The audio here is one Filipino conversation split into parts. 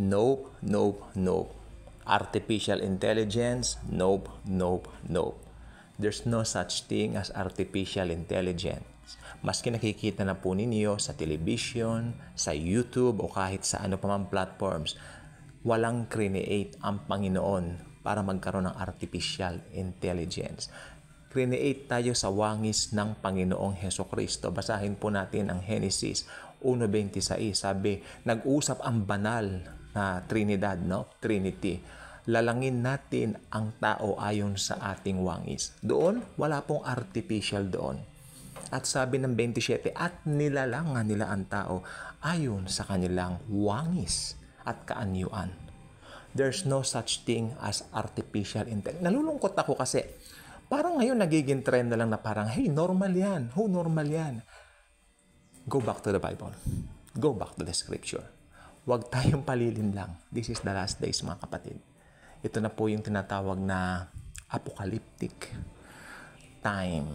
Nope, nope, nope. Artificial intelligence? Nope, nope, nope. There's no such thing as artificial intelligence. Maski nakikita na po ninyo sa television, sa YouTube o kahit sa ano pa man platforms, walang create ang Panginoon para magkaroon ng artificial intelligence. Create tayo sa wangis ng Panginoong Heso Kristo. Basahin po natin ang Henesis 1.26. Sabi, nag-usap ang banal na Trinidad, no? Trinity. Lalangin natin ang tao ayon sa ating wangis. Doon, wala pong artificial doon. At sabi ng 27, at nilalangan nila ang tao ayon sa kanilang wangis at kaanyuan. There's no such thing as artificial intelligence. Nalulungkot ako kasi parang ngayon nagiging trend na lang na parang, hey, normal yan. Who normal yan. Go back to the Bible. Go back to the scripture. Huwag tayong palilin lang. This is the last days mga kapatid. Ito na po yung tinatawag na apocalyptic time.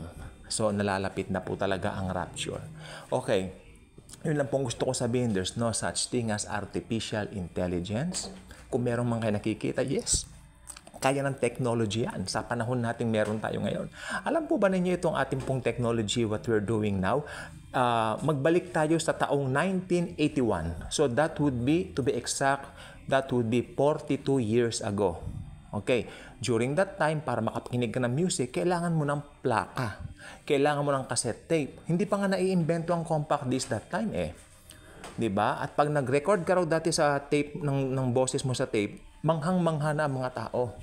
So, nalalapit na po talaga ang rapture. Okay, yun lang pong gusto ko sabihin. There's no such thing as artificial intelligence. Kung meron man kayo nakikita, yes, kaya ng technology yan. Sa panahon natin meron tayo ngayon. Alam po ba ninyo itong ating pong technology, what we're doing now? uh, magbalik tayo sa taong 1981. So that would be, to be exact, that would be 42 years ago. Okay, during that time, para makapakinig ka ng music, kailangan mo ng plaka. Kailangan mo ng cassette tape. Hindi pa nga naiimbento ang compact disc that time eh. 'di ba? At pag nag-record ka raw dati sa tape ng ng boses mo sa tape, manghang-mangha na ang mga tao.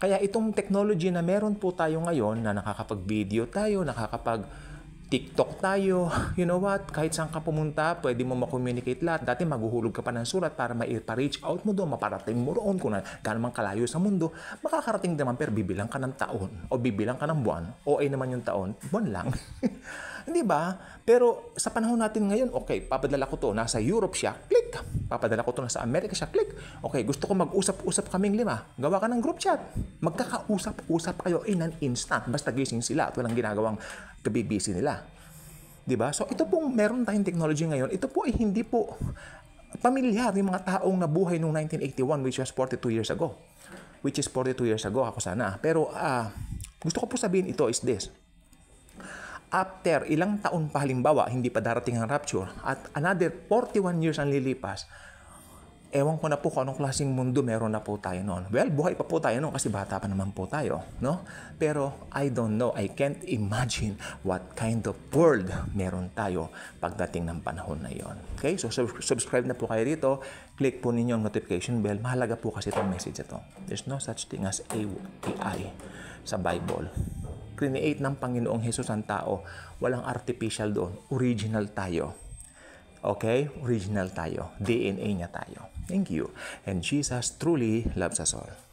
Kaya itong technology na meron po tayo ngayon na nakakapag-video tayo, nakakapag TikTok tayo, you know what, kahit saan ka pumunta, pwede mo makommunicate lahat. Dati maghuhulog ka pa ng sulat para ma-reach out mo doon, maparating mo roon kung gaano man kalayo sa mundo, makakarating naman pero bibilang ka ng taon o bibilang ka ng buwan, o ay naman yung taon, buwan lang. Hindi ba? Pero sa panahon natin ngayon, okay, papadala ko to, nasa Europe siya, click. Papadala ko to, nasa Amerika siya, click. Okay, gusto ko mag-usap-usap kaming lima. Gawa ka ng group chat. Magkakausap-usap kayo in an instant. Basta gising sila at walang ginagawang kabibisi nila. 'Di ba? So ito pong meron tayong technology ngayon, ito po ay hindi po pamilyar yung mga taong nabuhay noong 1981 which was 42 years ago. Which is 42 years ago ako sana. Pero uh, gusto ko po sabihin ito is this. After ilang taon pa halimbawa, hindi pa darating ang rapture at another 41 years ang lilipas, ewan ko na po kung anong klaseng mundo meron na po tayo noon. Well, buhay pa po tayo noon kasi bata pa naman po tayo, no? Pero I don't know, I can't imagine what kind of world meron tayo pagdating ng panahon na yon. Okay, so sub- subscribe na po kayo dito. Click po ninyo ang notification bell. Mahalaga po kasi itong message ito. There's no such thing as AI sa Bible create ng Panginoong Hesus ang tao. Walang artificial doon. Original tayo. Okay? Original tayo. DNA niya tayo. Thank you. And Jesus truly loves us all.